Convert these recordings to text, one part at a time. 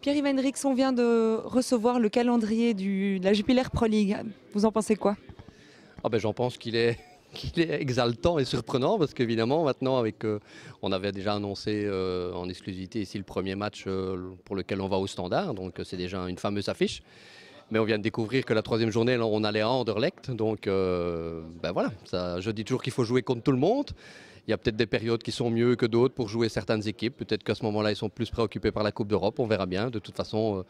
Pierre-Yves Henrix, on vient de recevoir le calendrier du, de la Jupiler Pro League. Vous en pensez quoi ah ben, J'en pense qu'il est, exaltant et surprenant parce qu'évidemment maintenant avec euh, on avait déjà annoncé euh, en exclusivité ici le premier match euh, pour lequel on va au standard donc c'est déjà une fameuse affiche mais on vient de découvrir que la troisième journée, on allait à Anderlecht. Donc, euh, ben voilà, ça, je dis toujours qu'il faut jouer contre tout le monde. Il y a peut-être des périodes qui sont mieux que d'autres pour jouer certaines équipes. Peut-être qu'à ce moment-là, ils sont plus préoccupés par la Coupe d'Europe. On verra bien. De toute façon, euh,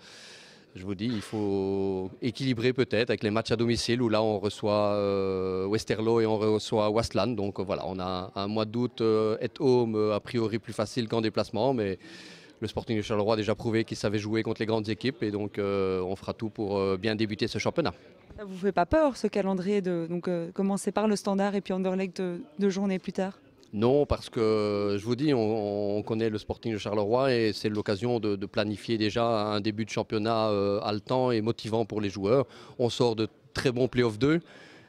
je vous dis, il faut équilibrer peut-être avec les matchs à domicile où là, on reçoit euh, Westerlo et on reçoit Westland. Donc voilà, on a un mois d'août euh, at home a priori plus facile qu'en déplacement. Mais le Sporting de Charleroi a déjà prouvé qu'il savait jouer contre les grandes équipes et donc euh, on fera tout pour euh, bien débuter ce championnat. Ça vous fait pas peur ce calendrier de donc euh, commencer par le Standard et puis underleg deux de journées plus tard non, parce que je vous dis, on, connaît le Sporting de Charleroi et c'est l'occasion de, planifier déjà un début de championnat haletant et motivant pour les joueurs. On sort de très bons playoffs 2.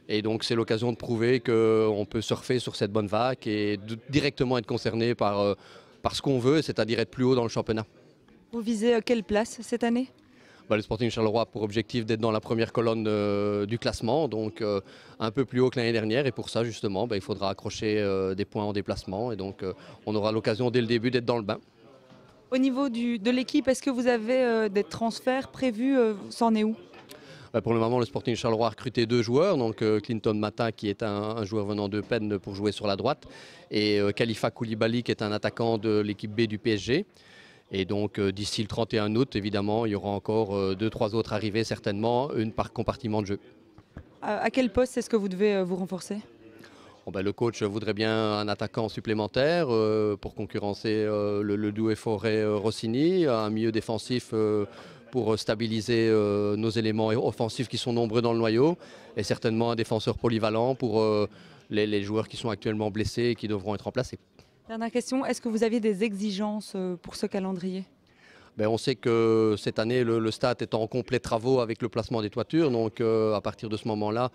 Et donc c'est l'occasion de prouver qu'on peut surfer sur cette bonne vague et directement être concerné par parce qu'on veut, c'est-à-dire être plus haut dans le championnat. Vous visez euh, quelle place cette année bah, le Sporting Charleroi a pour objectif d'être dans la première colonne euh, du classement, donc euh, un peu plus haut que l'année dernière. Et pour ça, justement, bah, il faudra accrocher des points en déplacement. Et donc, on aura l'occasion dès le début d'être dans le bain. Au niveau de l'équipe, est-ce que vous avez des transferts prévus C'en est où bah, pour le moment, le Sporting Charleroi a recruté deux joueurs, donc euh, Clinton Mata, qui est un, joueur venant de peine pour jouer sur la droite, et euh, Khalifa Koulibaly, qui est un attaquant de l'équipe B du PSG. Et donc euh, d'ici le 31 août, évidemment, il y aura encore deux, trois autres arrivées certainement, une par compartiment de jeu. À quel poste est-ce que vous devez vous renforcer oh, bah, le coach voudrait bien un attaquant supplémentaire pour concurrencer le, Doué Forêt Rossini, un milieu défensif pour euh, stabiliser euh, nos éléments offensifs qui sont nombreux dans le noyau, et certainement un défenseur polyvalent pour euh, les, joueurs qui sont actuellement blessés et qui devront être remplacés. Dernière question, est-ce que vous aviez des exigences pour ce calendrier ben, on sait que cette année, le, stade est en complet travaux avec le placement des toitures. Donc, à partir de ce moment-là,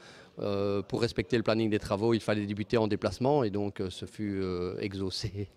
pour respecter le planning des travaux, il fallait débuter en déplacement. Et donc, ce fut exaucé.